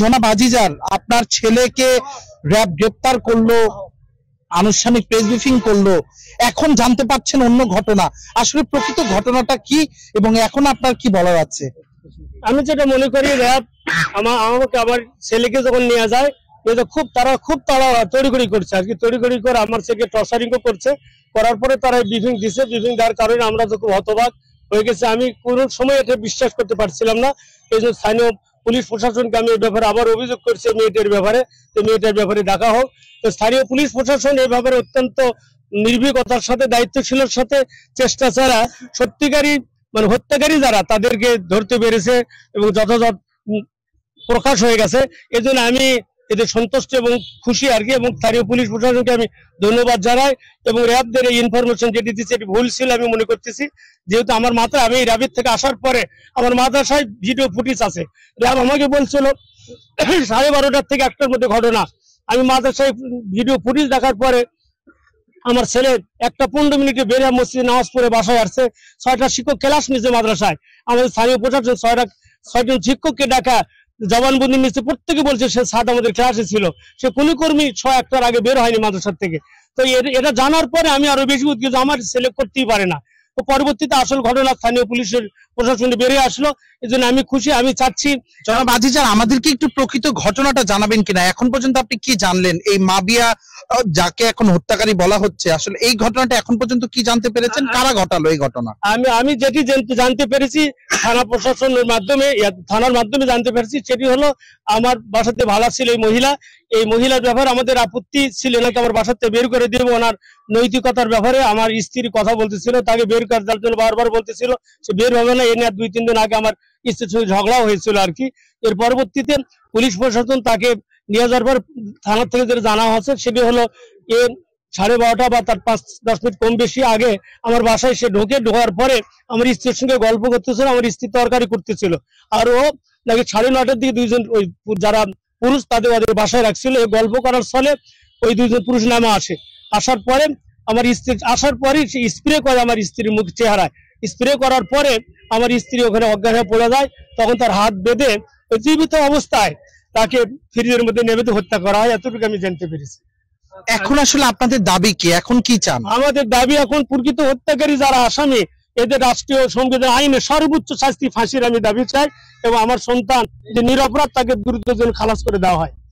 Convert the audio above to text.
জনাব আজিজার আপনার ছেলেকে র্যাব গ্রেপ্তার করলো আনুষ্ঠানিক প্রেস ব্রিফিং করলো এখন জানতে পারছেন অন্য ঘটনা আসলে প্রকৃত ঘটনাটা কি এবং এখন আপনার কি আমি যেটা মনে করি র্যাব আমার আমাকে আমার ছেলেকে যখন নিয়ে যায় খুব তারা খুব তারা তড়িঘড়ি করছে আর কি তড়িঘড়ি করে আমার ছেলেকে টর্চারিংও করছে করার পরে তারা ব্রিফিং দিছে ব্রিফিং দেওয়ার কারণে আমরা হতবাক হয়ে গেছে আমি কোনো সময় এটা বিশ্বাস করতে পারছিলাম না এই জন্য স্থানীয় পুলিশ প্রশাসনকে আমি এই ব্যাপারে আবার অভিযোগ করছি মেয়েটির ব্যাপারে তো মেয়েটার ব্যাপারে দেখা হোক তো স্থানীয় পুলিশ প্রশাসন এই ব্যাপারে অত্যন্ত নির্ভীকতার সাথে দায়িত্বশীলের সাথে চেষ্টা ছাড়া সত্যিকারী মানে হত্যাকারী যারা তাদেরকে ধরতে পেরেছে এবং যথাযথ প্রকাশ হয়ে গেছে এজন্য আমি এতে সন্তুষ্ট এবং খুশি আর কি এবং স্থানীয় পুলিশ প্রশাসনকে আমি ধন্যবাদ জানাই এবং র্যাবদের এই ইনফরমেশন যেটি দিচ্ছে এটি ভুল ছিল আমি মনে করতেছি যেহেতু আমার মাথা আমি র্যাবের থেকে আসার পরে আমার মাদ্রাসায় ভিডিও ফুটেজ আছে র্যাব আমাকে বলছিল সাড়ে বারোটার থেকে একটার মধ্যে ঘটনা আমি মাদ্রাসায় ভিডিও ফুটেজ দেখার পরে আমার ছেলে একটা পনেরো মিনিটে বেরিয়ে মসজিদে নামাজ পড়ে বাসায় আসছে ছয়টা শিক্ষক ক্লাস নিয়েছে মাদ্রাসায় আমাদের স্থানীয় প্রশাসন ছয়টা ছয়জন শিক্ষককে ডাকা জবানবন্দি মিস্ত্রি প্রত্যেকে বলছে সে সাত আমাদের ক্লাসে ছিল সে কোনো কর্মী ছয় একটার আগে বের হয়নি মাদ্রাসার থেকে তো এটা জানার পরে আমি আরো বেশি উদ্যোগ আমার সিলেক্ট করতেই পারে না তো পরবর্তীতে আসল ঘটনা স্থানীয় পুলিশের প্রশাসনে বেড়ে আসলো এই জন্য আমি খুশি আমি চাচ্ছি জনাব আজিজার আমাদেরকে একটু প্রকৃত ঘটনাটা জানাবেন কিনা এখন পর্যন্ত আপনি কি জানলেন এই মাবিয়া যাকে এখন হত্যাকারী বলা হচ্ছে আসলে এই ঘটনাটা এখন পর্যন্ত কি জানতে পেরেছেন কারা ঘটালো এই ঘটনা আমি আমি যেটি জানতে পেরেছি থানা প্রশাসনের মাধ্যমে থানার মাধ্যমে জানতে পেরেছি সেটি হলো আমার বাসাতে ভালা ছিল এই মহিলা এই মহিলার ব্যাপারে আমাদের আপত্তি ছিল এনাকে আমার বাসাতে বের করে দিব ওনার নৈতিকতার ব্যাপারে আমার স্ত্রীর কথা বলতেছিল তাকে বের করে দেওয়ার জন্য বারবার বলতেছিল সে বের হবে না এ নিয়ে দুই তিন দিন আগে আমার স্ত্রীর সঙ্গে ঝগড়াও হয়েছিল আর কি এর পরবর্তীতে পুলিশ প্রশাসন তাকে নিয়ে যাওয়ার পর থানার থেকে যেটা জানা হচ্ছে সেটি হলো এ সাড়ে বারোটা বা তার পাঁচ দশ মিনিট কম বেশি আগে আমার বাসায় সে ঢোকে ঢোকার পরে আমার স্ত্রীর সঙ্গে গল্প করতেছিল আমার স্ত্রী তরকারি করতেছিল আর ও নাকি সাড়ে নটার দিকে দুইজন ওই যারা পুরুষ তাদের ওদের বাসায় রাখছিল এই গল্প করার ফলে ওই দুইজন পুরুষ নামে আসে আসার পরে আমার স্ত্রী আসার পরেই সে স্প্রে করে আমার স্ত্রীর মুখ চেহারায় স্প্রে করার পরে আমার স্ত্রী ওখানে অজ্ঞান হয়ে পড়ে যায় তখন তার হাত বেঁধে জীবিত অবস্থায় তাকে ফ্রিজের মধ্যে নেবেতে হত্যা করা হয় এতটুকু আমি জানতে পেরেছি আচ্ছা, এখন আসলে আপনাদের দাবি কি এখন কি চান আমাদের দাবি এখন প্রকৃত হত্যাকারী যারা আসামি এদের রাষ্ট্রীয় সংবিধান আইনে সর্বোচ্চ শাস্তি ফাঁসির আমি দাবি চাই এবং আমার সন্তান যে নিরপরাধ তাকে দ্রুত খালাস করে দেওয়া হয়